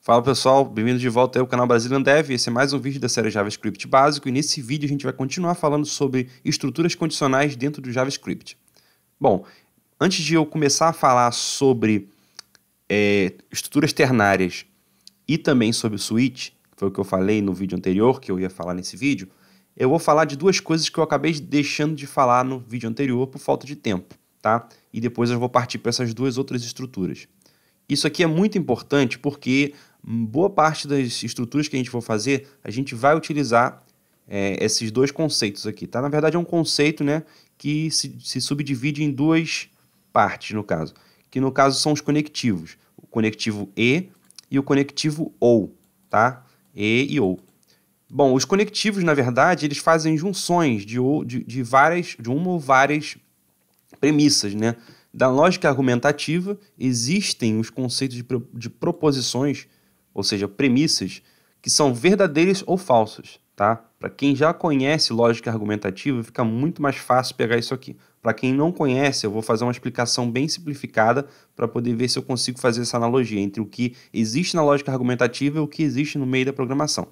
Fala pessoal, bem-vindos de volta ao canal Brazilian Dev. Esse é mais um vídeo da série JavaScript básico e nesse vídeo a gente vai continuar falando sobre estruturas condicionais dentro do JavaScript. Bom, antes de eu começar a falar sobre é, estruturas ternárias e também sobre switch, foi o que eu falei no vídeo anterior, que eu ia falar nesse vídeo, eu vou falar de duas coisas que eu acabei deixando de falar no vídeo anterior por falta de tempo, tá? E depois eu vou partir para essas duas outras estruturas. Isso aqui é muito importante porque boa parte das estruturas que a gente for fazer, a gente vai utilizar é, esses dois conceitos aqui, tá? Na verdade é um conceito, né, que se, se subdivide em duas partes, no caso. Que no caso são os conectivos. O conectivo E e o conectivo OU, tá? E e OU. Bom, os conectivos, na verdade, eles fazem junções de, de, de várias, de uma ou várias premissas, né? Da lógica argumentativa, existem os conceitos de, de proposições, ou seja, premissas, que são verdadeiras ou falsas, tá? Para quem já conhece lógica argumentativa, fica muito mais fácil pegar isso aqui. Para quem não conhece, eu vou fazer uma explicação bem simplificada para poder ver se eu consigo fazer essa analogia entre o que existe na lógica argumentativa e o que existe no meio da programação.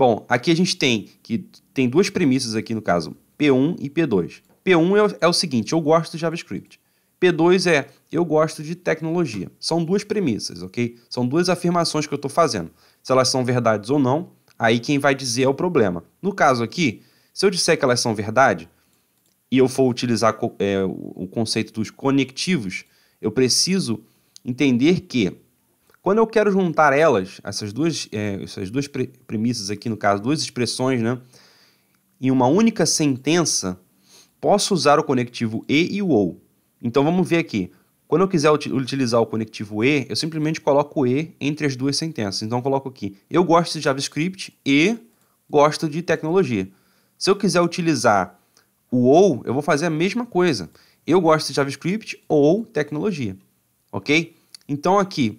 Bom, aqui a gente tem que tem duas premissas aqui no caso, P1 e P2. P1 é o, é o seguinte, eu gosto de JavaScript. P2 é eu gosto de tecnologia. São duas premissas, ok? São duas afirmações que eu estou fazendo. Se elas são verdades ou não, aí quem vai dizer é o problema. No caso aqui, se eu disser que elas são verdade e eu for utilizar é, o conceito dos conectivos, eu preciso entender que quando eu quero juntar elas, essas duas, é, essas duas premissas aqui, no caso, duas expressões, né, em uma única sentença, posso usar o conectivo e e o ou. Então vamos ver aqui. Quando eu quiser utilizar o conectivo e, eu simplesmente coloco o e entre as duas sentenças. Então eu coloco aqui: eu gosto de JavaScript e gosto de tecnologia. Se eu quiser utilizar o ou, eu vou fazer a mesma coisa. Eu gosto de JavaScript ou tecnologia. OK? Então aqui,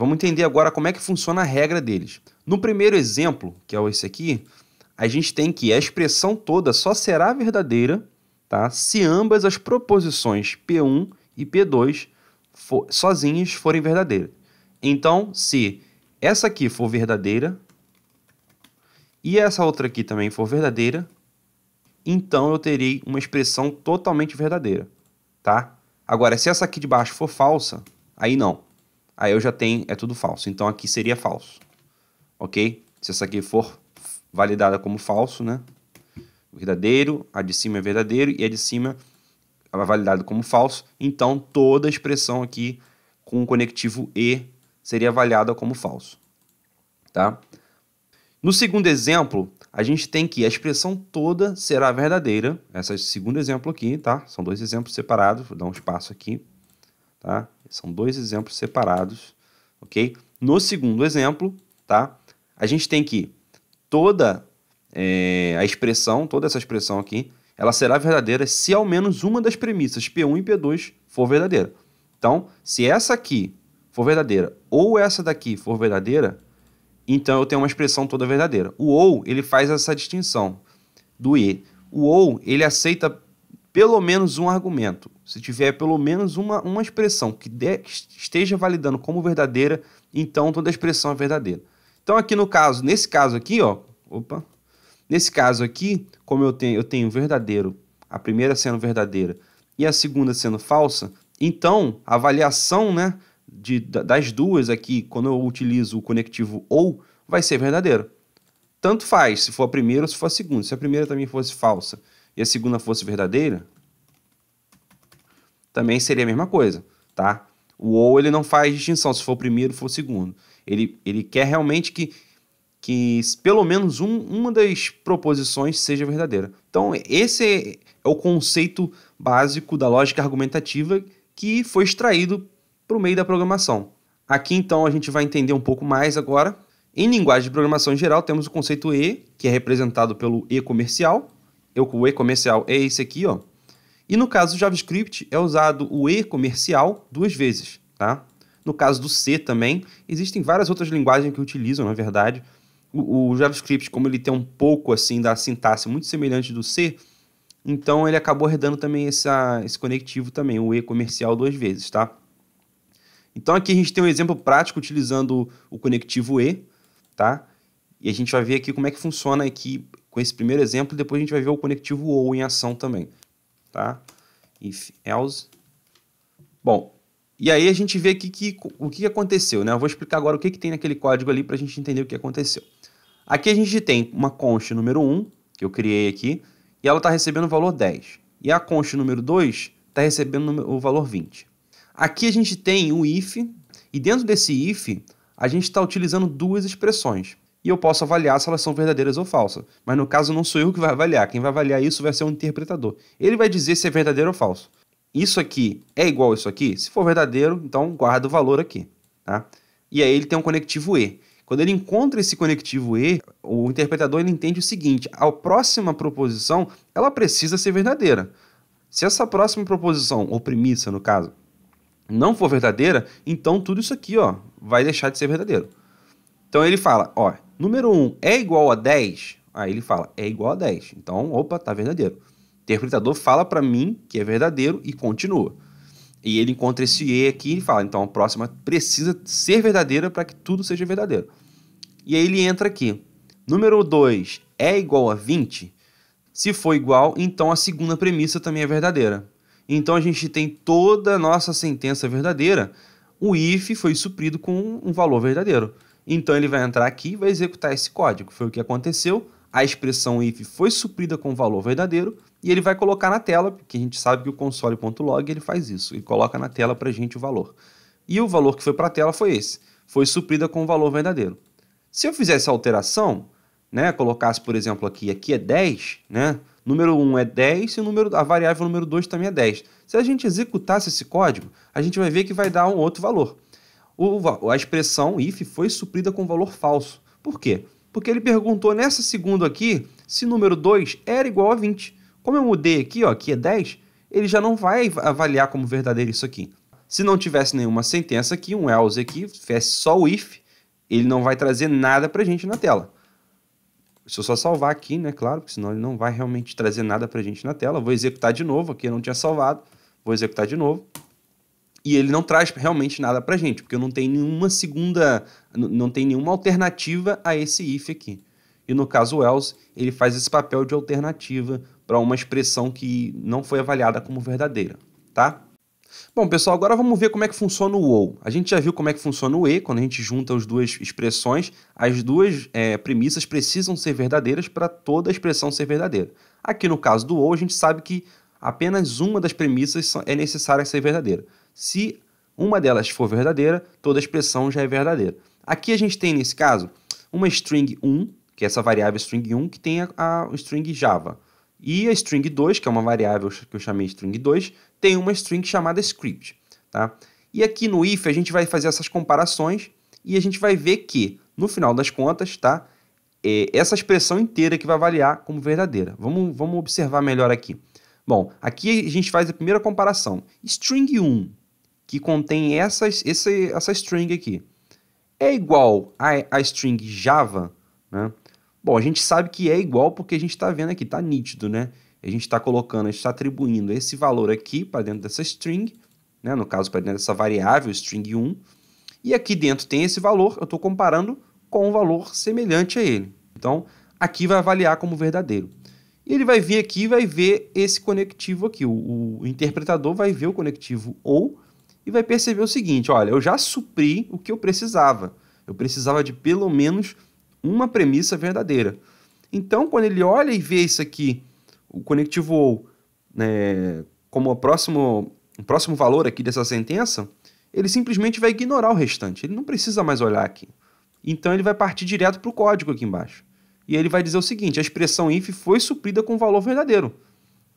Vamos entender agora como é que funciona a regra deles. No primeiro exemplo, que é esse aqui, a gente tem que a expressão toda só será verdadeira tá? se ambas as proposições P1 e P2 for, sozinhas forem verdadeiras. Então, se essa aqui for verdadeira e essa outra aqui também for verdadeira, então eu terei uma expressão totalmente verdadeira, tá? Agora, se essa aqui de baixo for falsa, aí não aí eu já tenho, é tudo falso. Então aqui seria falso, ok? Se essa aqui for validada como falso, né? Verdadeiro, a de cima é verdadeiro e a de cima é validada como falso. Então toda a expressão aqui com o conectivo E seria avaliada como falso, tá? No segundo exemplo, a gente tem que a expressão toda será verdadeira. Esse é o segundo exemplo aqui, tá? São dois exemplos separados, vou dar um espaço aqui, tá? São dois exemplos separados, ok? No segundo exemplo, tá? A gente tem que toda é, a expressão, toda essa expressão aqui, ela será verdadeira se ao menos uma das premissas P1 e P2 for verdadeira. Então, se essa aqui for verdadeira ou essa daqui for verdadeira, então eu tenho uma expressão toda verdadeira. O ou, ele faz essa distinção do e. O ou, ele aceita pelo menos um argumento, se tiver pelo menos uma, uma expressão que, de, que esteja validando como verdadeira, então toda expressão é verdadeira. Então aqui no caso, nesse caso aqui, ó, opa, nesse caso aqui, como eu tenho, eu tenho verdadeiro, a primeira sendo verdadeira e a segunda sendo falsa, então a avaliação, né, de, das duas aqui, quando eu utilizo o conectivo ou, vai ser verdadeiro. Tanto faz se for a primeira ou se for a segunda. Se a primeira também fosse falsa e a segunda fosse verdadeira, também seria a mesma coisa, tá? O ou ele não faz distinção se for o primeiro for o segundo. Ele, ele quer realmente que, que pelo menos um, uma das proposições seja verdadeira. Então, esse é o conceito básico da lógica argumentativa que foi extraído para o meio da programação. Aqui, então, a gente vai entender um pouco mais agora. Em linguagem de programação em geral, temos o conceito E, que é representado pelo E comercial, o E comercial é esse aqui, ó. E no caso do JavaScript, é usado o E comercial duas vezes, tá? No caso do C também, existem várias outras linguagens que utilizam, na verdade. O, o JavaScript, como ele tem um pouco, assim, da sintaxe muito semelhante do C, então ele acabou herdando também essa, esse conectivo também, o E comercial duas vezes, tá? Então aqui a gente tem um exemplo prático utilizando o conectivo E, tá? E a gente vai ver aqui como é que funciona aqui com esse primeiro exemplo, depois a gente vai ver o conectivo ou em ação também, tá? If else. Bom, e aí a gente vê aqui que, o que aconteceu, né? Eu vou explicar agora o que, que tem naquele código ali para a gente entender o que aconteceu. Aqui a gente tem uma const número 1, que eu criei aqui, e ela está recebendo o valor 10. E a const número 2 está recebendo o valor 20. Aqui a gente tem o if, e dentro desse if, a gente está utilizando duas expressões e eu posso avaliar se elas são verdadeiras ou falsas. Mas no caso não sou eu que vai avaliar, quem vai avaliar isso vai ser um interpretador. Ele vai dizer se é verdadeiro ou falso. Isso aqui é igual a isso aqui? Se for verdadeiro, então guarda o valor aqui, tá? E aí ele tem um conectivo E. Quando ele encontra esse conectivo E, o interpretador ele entende o seguinte: a próxima proposição ela precisa ser verdadeira. Se essa próxima proposição, ou premissa no caso, não for verdadeira, então tudo isso aqui ó, vai deixar de ser verdadeiro. Então ele fala, ó, número 1 é igual a 10? Aí ele fala, é igual a 10. Então, opa, tá verdadeiro. O interpretador fala para mim que é verdadeiro e continua. E ele encontra esse E aqui e fala, então a próxima precisa ser verdadeira para que tudo seja verdadeiro. E aí ele entra aqui. Número 2 é igual a 20? Se for igual, então a segunda premissa também é verdadeira. Então a gente tem toda a nossa sentença verdadeira. O if foi suprido com um valor verdadeiro. Então ele vai entrar aqui e vai executar esse código. Foi o que aconteceu. A expressão if foi suprida com o valor verdadeiro e ele vai colocar na tela, porque a gente sabe que o console.log ele faz isso, ele coloca na tela para a gente o valor. E o valor que foi para a tela foi esse, foi suprida com o valor verdadeiro. Se eu fizesse a alteração, né, colocasse, por exemplo, aqui, aqui é 10, né, número 1 é 10 e o número, a variável número 2 também é 10. Se a gente executasse esse código, a gente vai ver que vai dar um outro valor o, a expressão if foi suprida com valor falso. Por quê? Porque ele perguntou nessa segunda aqui se número 2 era igual a 20. Como eu mudei aqui, ó, aqui é 10, ele já não vai avaliar como verdadeiro isso aqui. Se não tivesse nenhuma sentença aqui, um else aqui, tivesse só o if, ele não vai trazer nada para a gente na tela. Se eu só salvar aqui, né, claro, porque senão ele não vai realmente trazer nada para a gente na tela. Vou executar de novo, aqui eu não tinha salvado. Vou executar de novo e ele não traz realmente nada a gente, porque não tem nenhuma segunda, não tem nenhuma alternativa a esse if aqui. E no caso else, ele faz esse papel de alternativa para uma expressão que não foi avaliada como verdadeira, tá? Bom, pessoal, agora vamos ver como é que funciona o OU. A gente já viu como é que funciona o E, quando a gente junta as duas expressões, as duas é, premissas precisam ser verdadeiras para toda a expressão ser verdadeira. Aqui no caso do OU, a gente sabe que apenas uma das premissas é necessária ser verdadeira. Se uma delas for verdadeira, toda a expressão já é verdadeira. Aqui a gente tem, nesse caso, uma string 1, que é essa variável string 1, que tem a, a string Java. E a string 2, que é uma variável que eu chamei string 2, tem uma string chamada script. Tá? E aqui no if a gente vai fazer essas comparações e a gente vai ver que, no final das contas, tá? É essa expressão inteira que vai avaliar como verdadeira. Vamos, vamos observar melhor aqui. Bom, aqui a gente faz a primeira comparação. String 1 que contém essas, essa, essa string aqui. É igual a, a string Java? Né? Bom, a gente sabe que é igual porque a gente está vendo aqui, está nítido, né? A gente está colocando, a gente está atribuindo esse valor aqui para dentro dessa string, né? no caso, para dentro dessa variável string 1, e aqui dentro tem esse valor, eu estou comparando com um valor semelhante a ele. Então, aqui vai avaliar como verdadeiro. E ele vai vir aqui e vai ver esse conectivo aqui. O, o, interpretador vai ver o conectivo ou e vai perceber o seguinte: olha, eu já supri o que eu precisava. Eu precisava de pelo menos uma premissa verdadeira. Então, quando ele olha e vê isso aqui, o conectivo ou, né, como o próximo, o próximo valor aqui dessa sentença, ele simplesmente vai ignorar o restante. Ele não precisa mais olhar aqui. Então, ele vai partir direto para o código aqui embaixo. E ele vai dizer o seguinte: a expressão if foi suprida com o valor verdadeiro,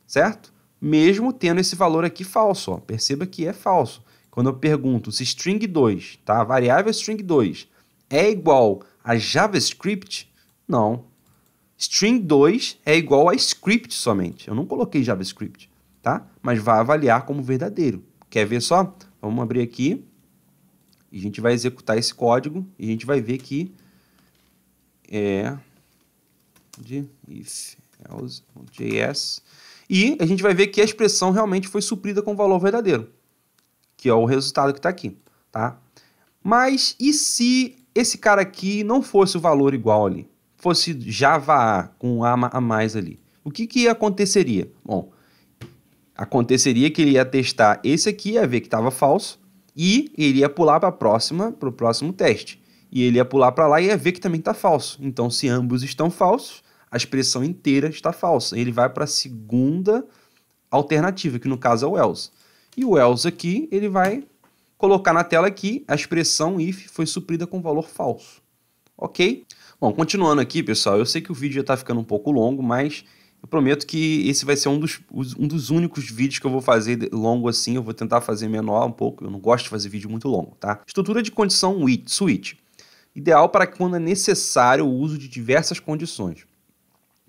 certo? Mesmo tendo esse valor aqui falso. Ó. Perceba que é falso quando eu pergunto se string 2, tá? A variável string 2 é igual a JavaScript, não. String 2 é igual a script somente. Eu não coloquei JavaScript, tá? Mas vai avaliar como verdadeiro. Quer ver só? Vamos abrir aqui e a gente vai executar esse código e a gente vai ver que é de if else.js e a gente vai ver que a expressão realmente foi suprida com o valor verdadeiro que é o resultado que está aqui, tá? Mas e se esse cara aqui não fosse o valor igual ali? Fosse Java A, com A a mais ali. O que, que aconteceria? Bom, aconteceria que ele ia testar esse aqui, ia ver que estava falso, e ele ia pular para a próxima, para o próximo teste. E ele ia pular para lá e ia ver que também está falso. Então, se ambos estão falsos, a expressão inteira está falsa. Ele vai para a segunda alternativa, que no caso é o else. E o else aqui, ele vai colocar na tela que a expressão if foi suprida com valor falso. Ok? Bom, continuando aqui, pessoal, eu sei que o vídeo já está ficando um pouco longo, mas eu prometo que esse vai ser um dos, um dos únicos vídeos que eu vou fazer longo assim, eu vou tentar fazer menor um pouco, eu não gosto de fazer vídeo muito longo, tá? Estrutura de condição switch. Ideal para quando é necessário o uso de diversas condições.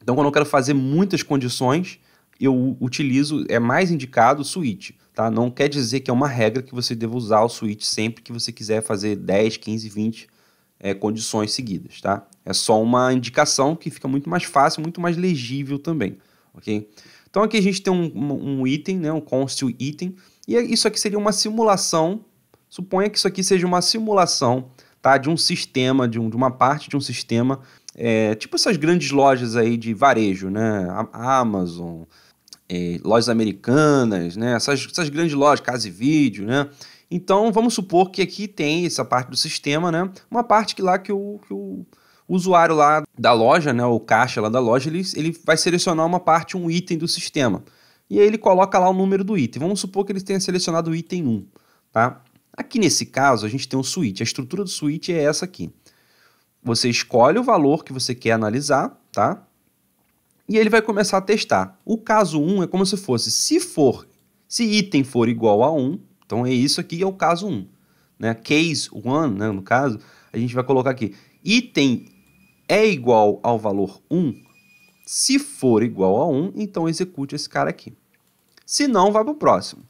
Então, quando eu quero fazer muitas condições, eu utilizo, é mais indicado o switch, tá? Não quer dizer que é uma regra que você deva usar o switch sempre que você quiser fazer 10, 15, 20 é, condições seguidas, tá? É só uma indicação que fica muito mais fácil, muito mais legível também, ok? Então aqui a gente tem um, um, um item, né? Um const item, e é, isso aqui seria uma simulação, suponha que isso aqui seja uma simulação, tá? De um sistema, de, um, de uma parte de um sistema, é, tipo essas grandes lojas aí de varejo, né? A Amazon, é, lojas americanas, né? essas, essas grandes lojas, casa e vídeo, né? Então, vamos supor que aqui tem essa parte do sistema, né? Uma parte que lá que o, que o usuário lá da loja, né? O caixa lá da loja, ele, ele vai selecionar uma parte, um item do sistema. E aí ele coloca lá o número do item. Vamos supor que ele tenha selecionado o item 1, tá? Aqui nesse caso, a gente tem um switch. A estrutura do switch é essa aqui. Você escolhe o valor que você quer analisar, tá? e ele vai começar a testar. O caso 1 é como se fosse, se for, se item for igual a 1, então é isso aqui é o caso 1. Né? Case 1, né, no caso, a gente vai colocar aqui, item é igual ao valor 1, se for igual a 1, então execute esse cara aqui. Se não, vai para o próximo.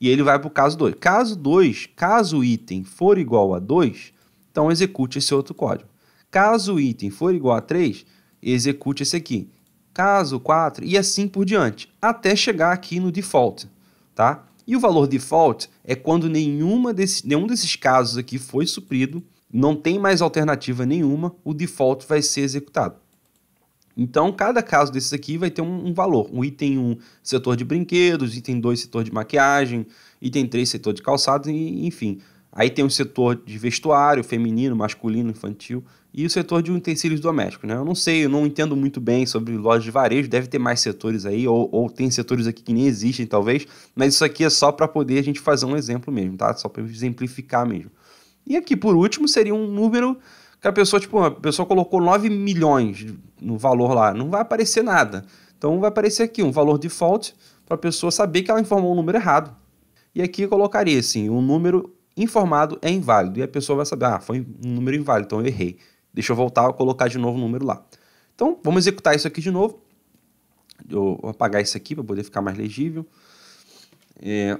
E ele vai para o caso 2. Caso 2, caso o item for igual a 2, então execute esse outro código. Caso o item for igual a 3, execute esse aqui caso 4 e assim por diante, até chegar aqui no default, tá? E o valor default é quando nenhuma desse, nenhum desses casos aqui foi suprido, não tem mais alternativa nenhuma, o default vai ser executado. Então, cada caso desses aqui vai ter um, um valor. O um item 1, um, setor de brinquedos, item 2, setor de maquiagem, item 3, setor de calçados, enfim. Aí tem o setor de vestuário, feminino, masculino, infantil, e o setor de utensílios domésticos. Né? Eu não sei, eu não entendo muito bem sobre lojas de varejo, deve ter mais setores aí, ou, ou tem setores aqui que nem existem, talvez, mas isso aqui é só para poder a gente fazer um exemplo mesmo, tá? Só para exemplificar mesmo. E aqui, por último, seria um número que a pessoa, tipo, a pessoa colocou 9 milhões no valor lá, não vai aparecer nada. Então vai aparecer aqui um valor default para a pessoa saber que ela informou um número errado. E aqui eu colocaria assim, um número informado é inválido. E a pessoa vai saber, ah, foi um número inválido, então eu errei. Deixa eu voltar e colocar de novo o número lá. Então, vamos executar isso aqui de novo. Eu vou apagar isso aqui para poder ficar mais legível. É...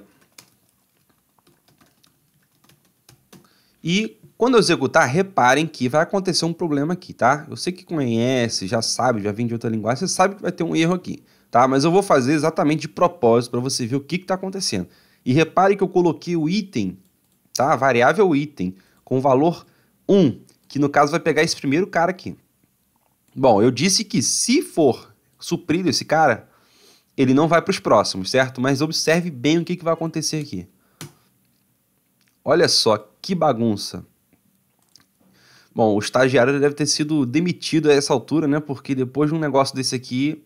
E quando eu executar, reparem que vai acontecer um problema aqui, tá? Eu sei que conhece, já sabe, já vem de outra linguagem, você sabe que vai ter um erro aqui, tá? Mas eu vou fazer exatamente de propósito para você ver o que está acontecendo. E repare que eu coloquei o item tá? Variável item com valor 1, que no caso vai pegar esse primeiro cara aqui. Bom, eu disse que se for suprido esse cara, ele não vai para os próximos, certo? Mas observe bem o que, que vai acontecer aqui. Olha só que bagunça. Bom, o estagiário deve ter sido demitido a essa altura, né? Porque depois de um negócio desse aqui.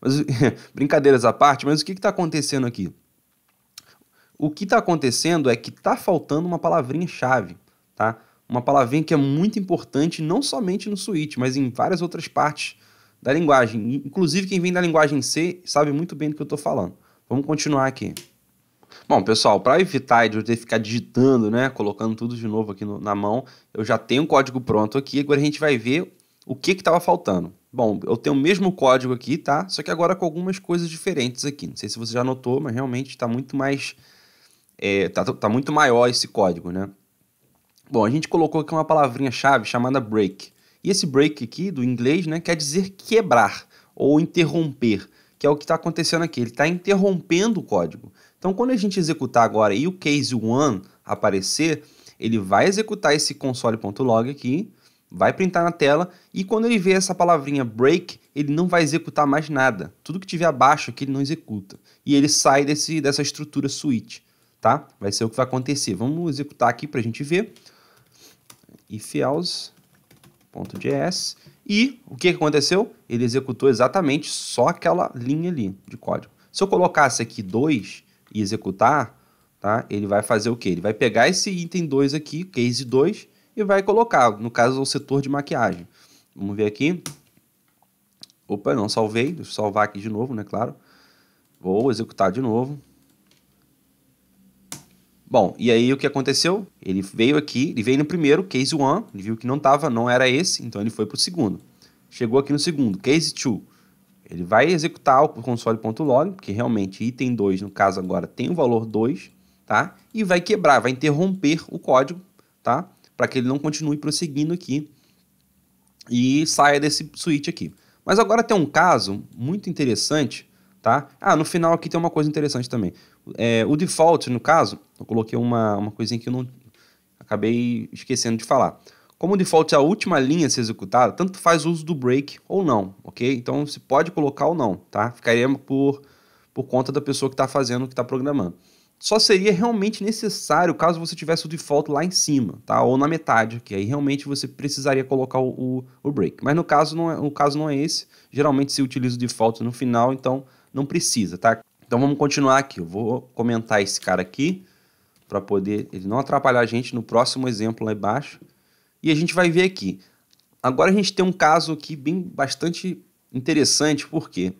Mas, brincadeiras à parte, mas o que está acontecendo aqui? O que está acontecendo é que está faltando uma palavrinha-chave, tá? Uma palavrinha que é muito importante não somente no Switch, mas em várias outras partes da linguagem. Inclusive quem vem da linguagem C sabe muito bem do que eu estou falando. Vamos continuar aqui. Bom, pessoal, para evitar de eu ter que ficar digitando, né, colocando tudo de novo aqui no, na mão, eu já tenho o código pronto aqui, agora a gente vai ver o que estava faltando. Bom, eu tenho o mesmo código aqui, tá? Só que agora com algumas coisas diferentes aqui. Não sei se você já notou, mas realmente está muito mais é, tá, tá muito maior esse código, né? Bom, a gente colocou aqui uma palavrinha-chave chamada break. E esse break aqui, do inglês, né, quer dizer quebrar ou interromper, que é o que está acontecendo aqui. Ele está interrompendo o código. Então, quando a gente executar agora e o case one aparecer, ele vai executar esse console.log aqui, vai printar na tela, e quando ele vê essa palavrinha break, ele não vai executar mais nada. Tudo que tiver abaixo aqui, ele não executa. E ele sai desse, dessa estrutura switch tá? Vai ser o que vai acontecer. Vamos executar aqui para a gente ver. ifelse.js e o que aconteceu? Ele executou exatamente só aquela linha ali de código. Se eu colocasse aqui 2 e executar, tá? ele vai fazer o que? Ele vai pegar esse item 2 aqui, case 2, e vai colocar, no caso, o setor de maquiagem. Vamos ver aqui. Opa, não salvei. Deixa eu salvar aqui de novo, né? Claro. Vou executar de novo. Bom, e aí o que aconteceu? Ele veio aqui, ele veio no primeiro, case 1, ele viu que não tava, não era esse, então ele foi para o segundo. Chegou aqui no segundo, case 2. Ele vai executar o console.log, que realmente item 2, no caso agora, tem o valor 2, tá? E vai quebrar, vai interromper o código, tá? Para que ele não continue prosseguindo aqui e saia desse switch aqui. Mas agora tem um caso muito interessante, tá? Ah, no final aqui tem uma coisa interessante também. É, o default, no caso, eu coloquei uma, uma coisinha que eu não acabei esquecendo de falar. Como o default é a última linha a ser executada, tanto faz uso do break ou não, ok? Então se pode colocar ou não, tá? Ficaria por, por conta da pessoa que está fazendo, que está programando. Só seria realmente necessário caso você tivesse o default lá em cima, tá? Ou na metade, que aí realmente você precisaria colocar o, o, o break. Mas no caso, não é, o caso não é esse. Geralmente se utiliza o default no final, então não precisa, tá? Então vamos continuar aqui. Eu vou comentar esse cara aqui para poder ele não atrapalhar a gente no próximo exemplo lá embaixo. E a gente vai ver aqui. Agora a gente tem um caso aqui bem bastante interessante, por quê?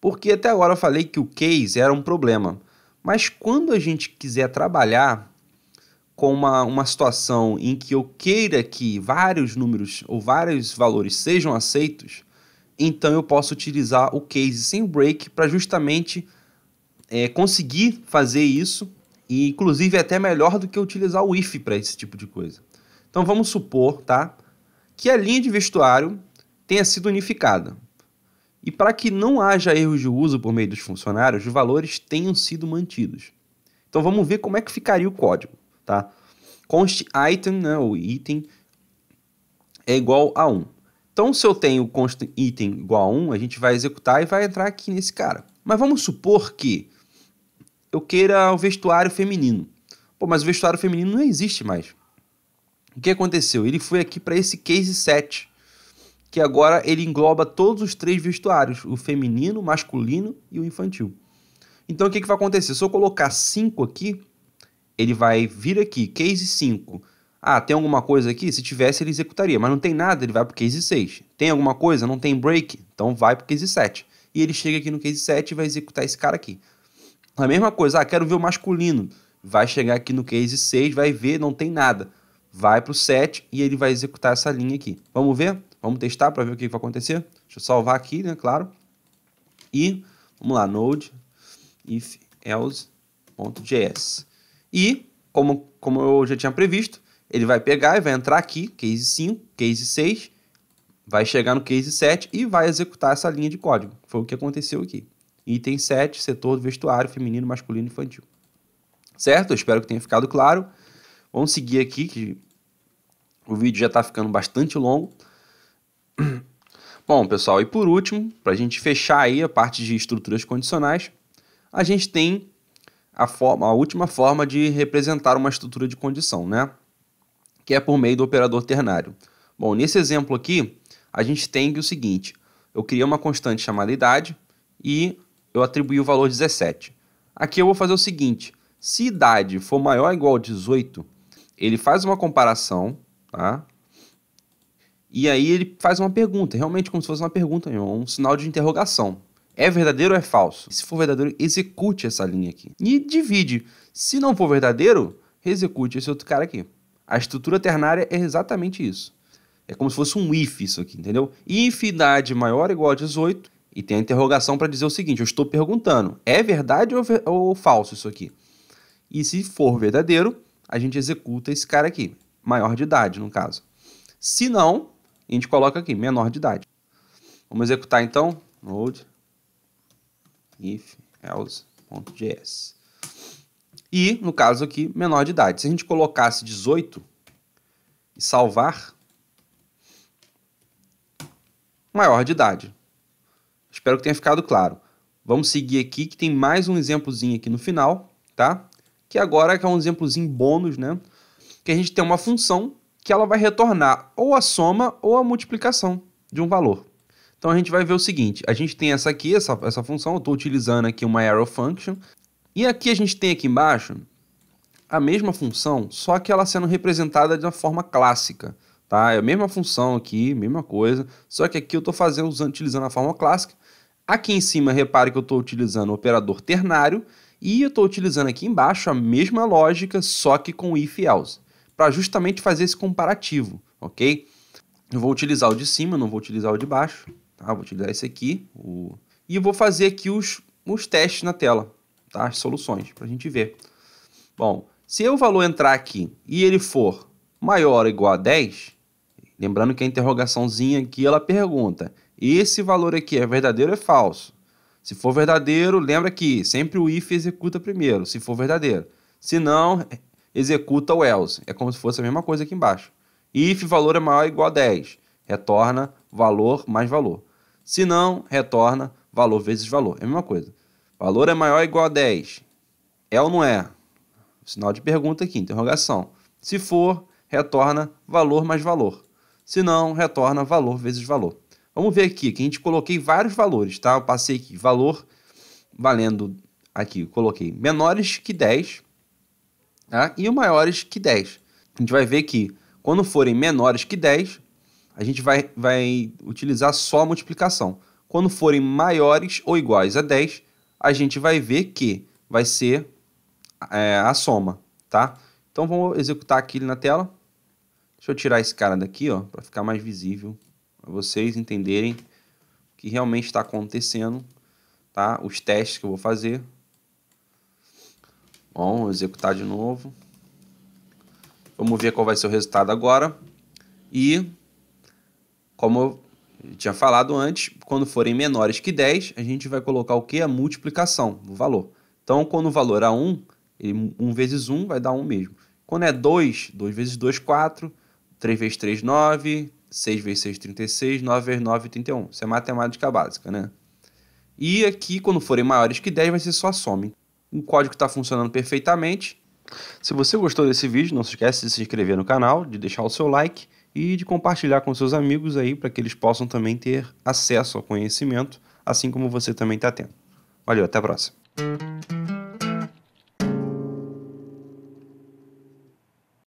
Porque até agora eu falei que o case era um problema. Mas quando a gente quiser trabalhar com uma, uma situação em que eu queira que vários números ou vários valores sejam aceitos, então eu posso utilizar o case sem break para justamente é, conseguir fazer isso, e inclusive é até melhor do que utilizar o if para esse tipo de coisa. Então vamos supor tá, que a linha de vestuário tenha sido unificada. E para que não haja erros de uso por meio dos funcionários, os valores tenham sido mantidos. Então vamos ver como é que ficaria o código. Tá? Const item, né, o item, é igual a 1. Então, se eu tenho const item igual a 1, a gente vai executar e vai entrar aqui nesse cara. Mas vamos supor que eu queira o vestuário feminino. Pô, mas o vestuário feminino não existe mais. O que aconteceu? Ele foi aqui para esse case 7, que agora ele engloba todos os três vestuários, o feminino, o masculino e o infantil. Então, o que, que vai acontecer? Se eu colocar 5 aqui, ele vai vir aqui, case 5, ah, tem alguma coisa aqui? Se tivesse, ele executaria, mas não tem nada, ele vai para o case 6. Tem alguma coisa? Não tem break? Então vai para o case 7. E ele chega aqui no case 7 e vai executar esse cara aqui. A mesma coisa, ah, quero ver o masculino. Vai chegar aqui no case 6, vai ver, não tem nada. Vai para o 7 e ele vai executar essa linha aqui. Vamos ver? Vamos testar para ver o que vai acontecer? Deixa eu salvar aqui, né, claro. E, vamos lá, node if else.js. E, como, como eu já tinha previsto, ele vai pegar e vai entrar aqui, case 5, case 6, vai chegar no case 7 e vai executar essa linha de código. Foi o que aconteceu aqui. Item 7, setor do vestuário, feminino, masculino e infantil. Certo? Eu espero que tenha ficado claro. Vamos seguir aqui, que o vídeo já está ficando bastante longo. Bom, pessoal, e por último, para a gente fechar aí a parte de estruturas condicionais, a gente tem a, forma, a última forma de representar uma estrutura de condição, né? que é por meio do operador ternário. Bom, nesse exemplo aqui, a gente tem o seguinte: eu criei uma constante chamada idade e eu atribuí o valor 17. Aqui eu vou fazer o seguinte: se idade for maior ou igual a 18, ele faz uma comparação, tá? E aí ele faz uma pergunta, realmente como se fosse uma pergunta, é um sinal de interrogação. É verdadeiro ou é falso? Se for verdadeiro, execute essa linha aqui. E divide. Se não for verdadeiro, execute esse outro cara aqui. A estrutura ternária é exatamente isso. É como se fosse um if isso aqui, entendeu? If idade maior ou igual a 18, e tem a interrogação para dizer o seguinte, eu estou perguntando, é verdade ou, ver, ou falso isso aqui? E se for verdadeiro, a gente executa esse cara aqui, maior de idade no caso. Se não, a gente coloca aqui, menor de idade. Vamos executar então, node if else.js. E, no caso aqui, menor de idade. Se a gente colocasse 18 e salvar, maior de idade. Espero que tenha ficado claro. Vamos seguir aqui que tem mais um exemplozinho aqui no final, tá? Que agora é um exemplozinho bônus, né? Que a gente tem uma função que ela vai retornar ou a soma ou a multiplicação de um valor. Então a gente vai ver o seguinte, a gente tem essa aqui, essa, essa função, eu estou utilizando aqui uma arrow function, e aqui a gente tem aqui embaixo a mesma função, só que ela sendo representada de uma forma clássica. Tá? É a mesma função aqui, mesma coisa, só que aqui eu estou fazendo usando, utilizando a forma clássica. Aqui em cima, repare que eu estou utilizando o operador ternário e eu estou utilizando aqui embaixo a mesma lógica, só que com if else, para justamente fazer esse comparativo, ok? Eu vou utilizar o de cima, não vou utilizar o de baixo, tá? Vou utilizar esse aqui, o... e vou fazer aqui os, os testes na tela, tá? as soluções, para a gente ver. Bom, se o valor entrar aqui e ele for maior ou igual a 10, lembrando que a interrogaçãozinha aqui ela pergunta, esse valor aqui é verdadeiro ou é falso? Se for verdadeiro, lembra que sempre o if executa primeiro, se for verdadeiro. Se não, executa o else. É como se fosse a mesma coisa aqui embaixo. If valor é maior ou igual a 10, retorna valor mais valor. Se não, retorna valor vezes valor. É a mesma coisa. Valor é maior ou igual a 10. É ou não é? Sinal de pergunta aqui, interrogação. Se for, retorna valor mais valor. Se não, retorna valor vezes valor. Vamos ver aqui, que a gente coloquei vários valores, tá? Eu passei aqui, valor valendo aqui, coloquei menores que 10 tá? e o maiores que 10. A gente vai ver que quando forem menores que 10, a gente vai, vai utilizar só a multiplicação. Quando forem maiores ou iguais a 10, a gente vai ver que vai ser é, a soma, tá? Então vamos executar aqui na tela. Deixa eu tirar esse cara daqui, ó, para ficar mais visível, para vocês entenderem o que realmente está acontecendo, tá? Os testes que eu vou fazer. Bom, executar de novo. Vamos ver qual vai ser o resultado agora. E como eu tinha falado antes, quando forem menores que 10, a gente vai colocar o que? A multiplicação do valor. Então, quando o valor é 1, ele, 1 vezes 1 vai dar 1 mesmo. Quando é 2, 2 vezes 2, 4. 3 vezes 3, 9. 6 vezes 6, 36. 9 vezes 9, 31. Isso é matemática básica, né? E aqui, quando forem maiores que 10, vai ser só soma. O código está funcionando perfeitamente. Se você gostou desse vídeo, não se esquece de se inscrever no canal, de deixar o seu like e de compartilhar com seus amigos aí para que eles possam também ter acesso ao conhecimento, assim como você também está tendo. Valeu, até a próxima.